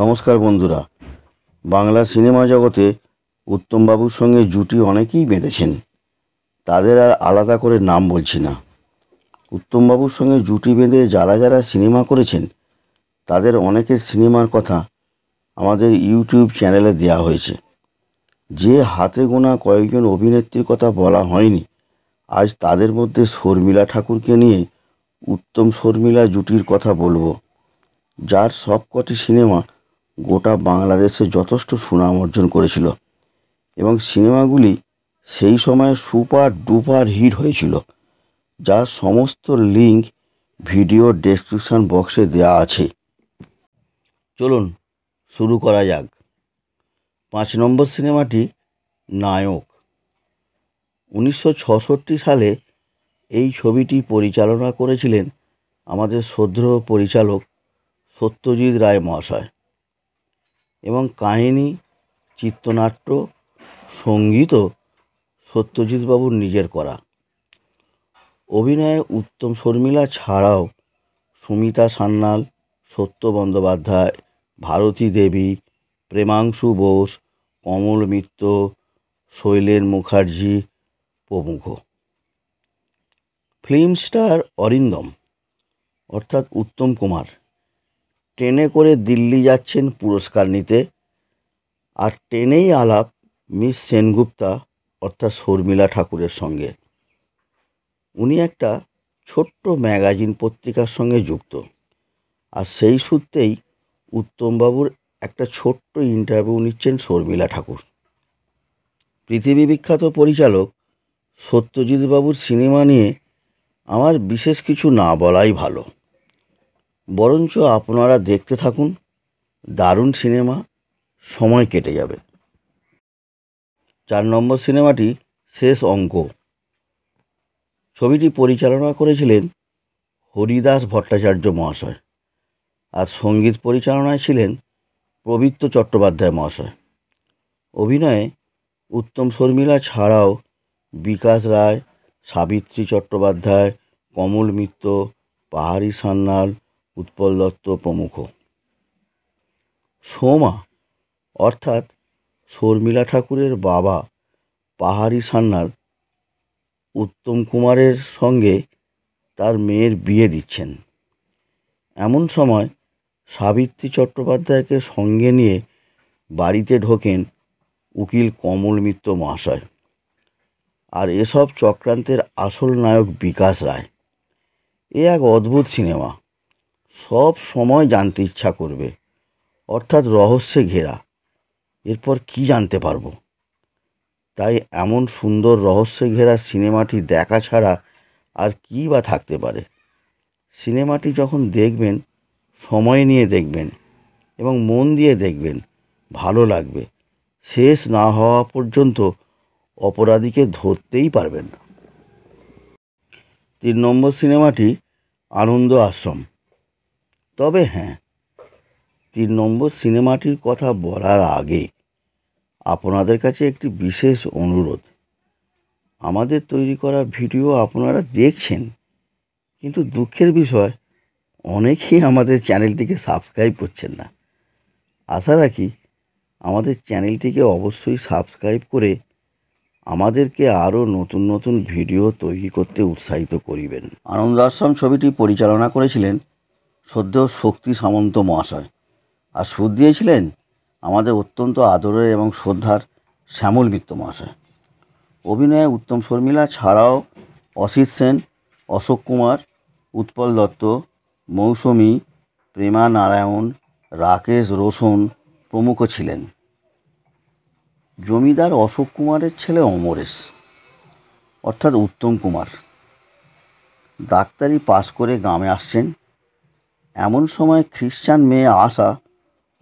নমস্কার বন্ধুরা বাংলা সিনেমা জগতে উত্তমবাবুর সঙ্গে জুটি অনেকেই বেঁধেছেন তাদের আর আলাদা করে নাম বলছি না উত্তমবাবুর সঙ্গে জুটি বেঁধে যারা যারা সিনেমা করেছেন তাদের অনেকের সিনেমার কথা আমাদের ইউটিউব চ্যানেলে দেয়া হয়েছে যে হাতে গোনা কয়েকজন অভিনেত্রীর কথা বলা হয়নি আজ তাদের মধ্যে শর্মিলা ঠাকুরকে নিয়ে উত্তম শর্মিলা জুটির কথা বলবো যার সবকটি সিনেমা গোটা বাংলাদেশে যথেষ্ট সুনাম অর্জন করেছিল এবং সিনেমাগুলি সেই সময়ে সুপার ডুপার হিট হয়েছিল যার সমস্ত লিঙ্ক ভিডিও ডেসক্রিপশান বক্সে দেওয়া আছে চলুন শুরু করা যাক পাঁচ নম্বর সিনেমাটি নায়ক উনিশশো সালে এই ছবিটি পরিচালনা করেছিলেন আমাদের শ্রদ্ধ পরিচালক সত্যজিৎ রায় মহাশয় এবং কাহিনি চিত্রনাট্য সঙ্গীতও সত্যজিৎবাবুর নিজের করা অভিনয়ে উত্তম শর্মিলা ছাড়াও সুমিতা সান্যাল সত্য বন্দ্যোপাধ্যায় ভারতী দেবী প্রেমাংশু বোস কমল মিত্র শৈলেন মুখার্জি প্রমুখ ফিল্ম স্টার অরিন্দম অর্থাৎ উত্তম কুমার ট্রেনে করে দিল্লি যাচ্ছেন পুরস্কার নিতে আর ট্রেনেই আলাপ মিস সেনগুপ্তা অর্থাৎ শর্মিলা ঠাকুরের সঙ্গে উনি একটা ছোট্ট ম্যাগাজিন পত্রিকার সঙ্গে যুক্ত আর সেই সূত্রেই উত্তমবাবুর একটা ছোট্ট ইন্টারভিউ নিচ্ছেন শর্মিলা ঠাকুর পৃথিবী বিখ্যাত পরিচালক সত্যজিৎবাবুর সিনেমা নিয়ে আমার বিশেষ কিছু না বলাই ভালো বরঞ্চ আপনারা দেখতে থাকুন দারুণ সিনেমা সময় কেটে যাবে চার নম্বর সিনেমাটি শেষ অঙ্ক ছবিটি পরিচালনা করেছিলেন হরিদাস ভট্টাচার্য মহাশয় আর সঙ্গীত পরিচালনায় ছিলেন পবিত্র চট্টোপাধ্যায় মহাশয় অভিনয়ে উত্তম শর্মিলা ছাড়াও বিকাশ রায় সাবিত্রী চট্টোপাধ্যায় কমল মিত্র পাহাড়ি সান্যাল উৎপল দত্ত প্রমুখ সোমা অর্থাৎ শর্মিলা ঠাকুরের বাবা পাহাড়ি সান্নার উত্তম কুমারের সঙ্গে তার মেয়ের বিয়ে দিচ্ছেন এমন সময় সাবিত্রী চট্টোপাধ্যায়কে সঙ্গে নিয়ে বাড়িতে ঢোকেন উকিল কমল মিত্র মহাশয় আর এসব চক্রান্তের আসল নায়ক বিকাশ রায় এ এক অদ্ভুত সিনেমা সব সময় জানতে ইচ্ছা করবে অর্থাৎ রহস্যে ঘেরা এরপর কি জানতে পারবো তাই এমন সুন্দর রহস্যে ঘেরা সিনেমাটি দেখা ছাড়া আর কী বা থাকতে পারে সিনেমাটি যখন দেখবেন সময় নিয়ে দেখবেন এবং মন দিয়ে দেখবেন ভালো লাগবে শেষ না হওয়া পর্যন্ত অপরাধীকে ধরতেই পারবেন না তিন নম্বর সিনেমাটি আনন্দ আশ্রম তবে হ্যাঁ তিন নম্বর সিনেমাটির কথা বলার আগে আপনাদের কাছে একটি বিশেষ অনুরোধ আমাদের তৈরি করা ভিডিও আপনারা দেখছেন কিন্তু দুঃখের বিষয় অনেকেই আমাদের চ্যানেলটিকে সাবস্ক্রাইব করছেন না আশা রাখি আমাদের চ্যানেলটিকে অবশ্যই সাবস্ক্রাইব করে আমাদেরকে আরও নতুন নতুন ভিডিও তৈরি করতে উৎসাহিত করিবেন আনন্দ আশ্রম ছবিটি পরিচালনা করেছিলেন সদ্য শক্তি সামন্ত মহাশয় আর সুর দিয়েছিলেন আমাদের অত্যন্ত আদরের এবং শ্রদ্ধার শ্যামল মিত্র মহাশয় অভিনয়ে উত্তম শর্মিলা ছাড়াও অসিত সেন অশোক কুমার উৎপল দত্ত মৌসুমী প্রেমা নারায়ণ রাকেশ রোশন প্রমুখ ছিলেন জমিদার অশোক কুমারের ছেলে অমরেশ অর্থাৎ উত্তম কুমার ডাক্তারি পাশ করে গ্রামে আসছেন এমন সময় খ্রিশ্চান মেয়ে আসা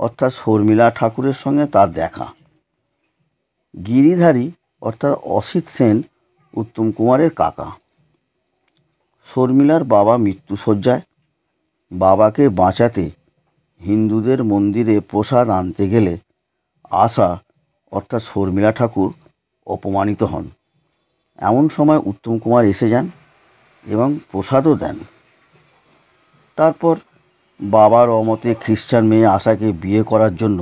অর্থাৎ শর্মিলা ঠাকুরের সঙ্গে তার দেখা গিরিধারী অর্থাৎ অসিত সেন উত্তম কুমারের কাকা শর্মিলার বাবা মৃত্যুশয্যায় বাবাকে বাঁচাতে হিন্দুদের মন্দিরে প্রসাদ আনতে গেলে আশা অর্থাৎ শর্মিলা ঠাকুর অপমানিত হন এমন সময় উত্তম কুমার এসে যান এবং প্রসাদও দেন তারপর বাবার অমতে খ্রিস্টান মেয়ে আশাকে বিয়ে করার জন্য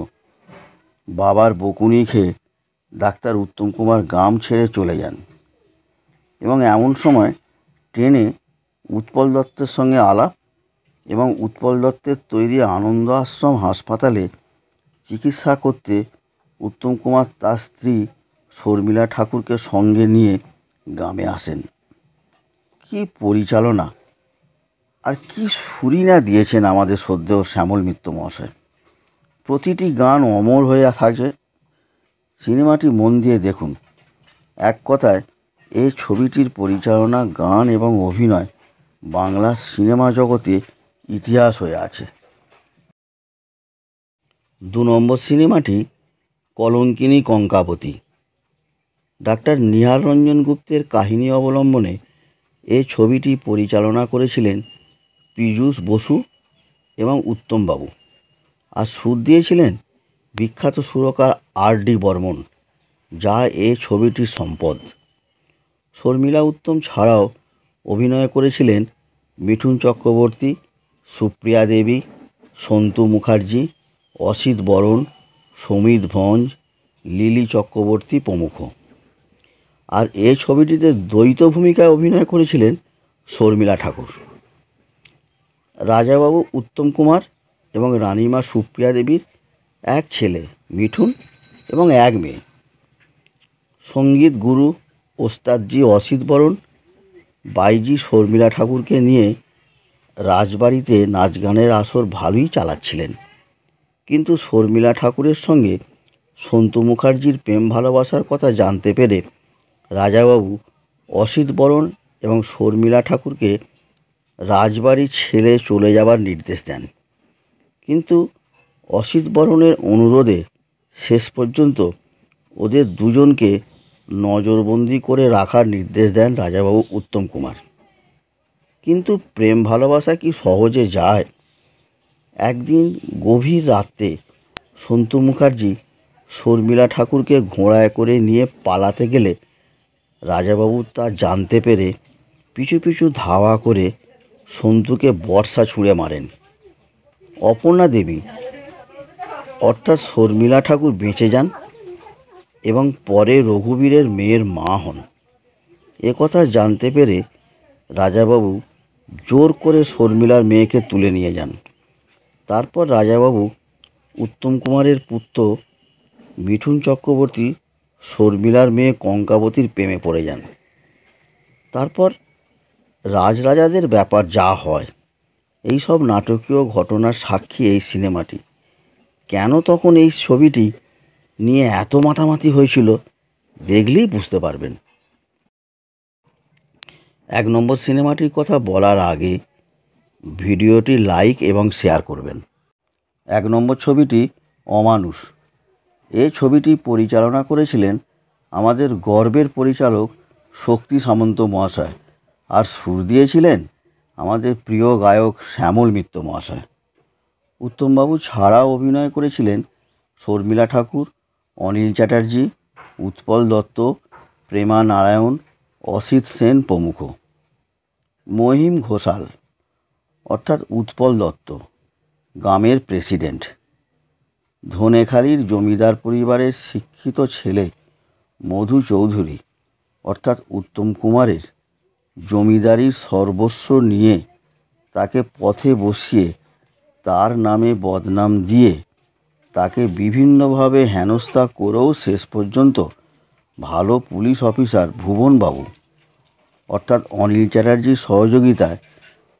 বাবার বকুনি খেয়ে ডাক্তার উত্তম কুমার গ্রাম ছেড়ে চলে যান এবং এমন সময় ট্রেনে উৎপল দত্তের সঙ্গে আলাপ এবং উৎপল দত্তের তৈরি আনন্দ আশ্রম হাসপাতালে চিকিৎসা করতে উত্তম কুমার তার স্ত্রী শর্মিলা ঠাকুরকে সঙ্গে নিয়ে গ্রামে আসেন কি পরিচালনা আর কি সুরি না দিয়েছেন আমাদের শ্রদ্ধেয় শ্যামল মিত্র মহাশয় প্রতিটি গান অমর হয়ে থাকে সিনেমাটি মন দিয়ে দেখুন এক কথায় এই ছবিটির পরিচালনা গান এবং অভিনয় বাংলা সিনেমা জগতে ইতিহাস হয়ে আছে দু নম্বর সিনেমাটি কলঙ্কিনী কঙ্কাবতী ডাক্তার নিহার রঞ্জন গুপ্তের কাহিনী অবলম্বনে এই ছবিটি পরিচালনা করেছিলেন পীযূষ বসু এবং উত্তম বাবু আর সুর দিয়েছিলেন বিখ্যাত সুরকার আর ডি বর্মন যা এ ছবিটির সম্পদ শর্মিলা উত্তম ছাড়াও অভিনয় করেছিলেন মিঠুন চক্রবর্তী সুপ্রিয়া দেবী সন্তু মুখার্জি অসিত বরণ সমিত ভঞ্জ লিলি চক্রবর্তী প্রমুখ আর এ ছবিটিতে দ্বৈত ভূমিকায় অভিনয় করেছিলেন শর্মিলা ঠাকুর রাজাবাবু উত্তম কুমার এবং রানিমা সুপ্রিয়া দেবীর এক ছেলে মিঠুন এবং এক মেয়ে সঙ্গীত গুরু ওস্তাদজি অসিত বরণ বাইজি শর্মিলা ঠাকুরকে নিয়ে রাজবাড়িতে নাচ গানের আসর ভালোই চালাচ্ছিলেন কিন্তু শর্মিলা ঠাকুরের সঙ্গে সন্তু মুখার্জির প্রেম ভালোবাসার কথা জানতে পেরে রাজাবাবু অসিত বরণ এবং শর্মিলা ঠাকুরকে রাজবাড়ি ছেড়ে চলে যাবার নির্দেশ দেন কিন্তু অসিত বরণের অনুরোধে শেষ পর্যন্ত ওদের দুজনকে নজরবন্দি করে রাখার নির্দেশ দেন রাজাবাবু উত্তম কুমার কিন্তু প্রেম ভালোবাসা কি সহজে যায় একদিন গভীর রাতে সন্তু মুখার্জি শর্মিলা ঠাকুরকে ঘোড়ায় করে নিয়ে পালাতে গেলে রাজাবাবু তা জানতে পেরে পিছু পিছু ধাওয়া করে সন্তুকে বর্ষা ছুঁড়ে মারেন অপর্ণা দেবী অর্থাৎ শর্মিলা ঠাকুর বেঁচে যান এবং পরে রঘুবীরের মেয়ের মা হন কথা জানতে পেরে রাজাবাবু জোর করে শর্মিলার মেয়েকে তুলে নিয়ে যান তারপর রাজাবাবু উত্তম কুমারের পুত্র মিঠুন চক্রবর্তী শর্মিলার মেয়ে কঙ্কাবতীর প্রেমে পড়ে যান তারপর রাজরাজাদের ব্যাপার যা হয় এই সব নাটকীয় ঘটনার সাক্ষী এই সিনেমাটি কেন তখন এই ছবিটি নিয়ে এত মাতামাতি হয়েছিল দেখলেই বুঝতে পারবেন এক নম্বর সিনেমাটির কথা বলার আগে ভিডিওটি লাইক এবং শেয়ার করবেন এক নম্বর ছবিটি অমানুষ এ ছবিটি পরিচালনা করেছিলেন আমাদের গর্বের পরিচালক শক্তি সামন্ত মহাশয় আর সুর দিয়েছিলেন আমাদের প্রিয় গায়ক শ্যামল মিত্র মহাশয় উত্তমবাবু ছাড়াও অভিনয় করেছিলেন শর্মিলা ঠাকুর অনিল চ্যাটার্জি উৎপল দত্ত প্রেমা নারায়ণ অসিত সেন প্রমুখ মহিম ঘোষাল অর্থাৎ উৎপল দত্ত গ্রামের প্রেসিডেন্ট ধনেখালির জমিদার পরিবারের শিক্ষিত ছেলে মধু চৌধুরী অর্থাৎ উত্তম কুমারের জমিদারির সর্বস্ব নিয়ে তাকে পথে বসিয়ে তার নামে বদনাম দিয়ে তাকে বিভিন্নভাবে হেনস্থা করেও শেষ পর্যন্ত ভালো পুলিশ অফিসার ভুবনবাবু অর্থাৎ অনিল চ্যাটার্জির সহযোগিতায়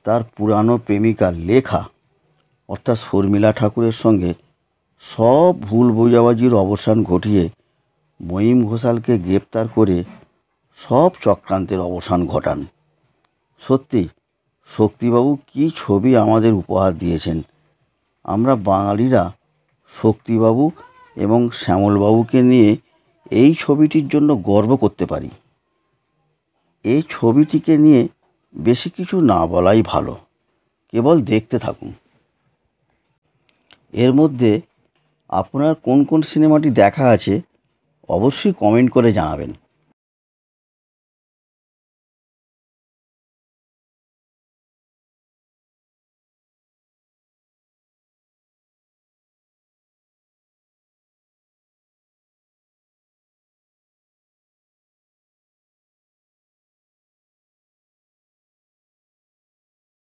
তার পুরানো প্রেমিকা লেখা অর্থাৎ শর্মিলা ঠাকুরের সঙ্গে সব ভুল বোঝাবাজির অবসান ঘটিয়ে মহিম ঘোষালকে গ্রেপ্তার করে সব চক্রান্তের অবসান ঘটান সত্যি শক্তিবাবু কী ছবি আমাদের উপহার দিয়েছেন আমরা বাঙালিরা শক্তিবাবু এবং শ্যামলবাবুকে নিয়ে এই ছবিটির জন্য গর্ব করতে পারি এই ছবিটিকে নিয়ে বেশি কিছু না বলাই ভালো কেবল দেখতে থাকুন এর মধ্যে আপনার কোন কোন সিনেমাটি দেখা আছে অবশ্যই কমেন্ট করে জানাবেন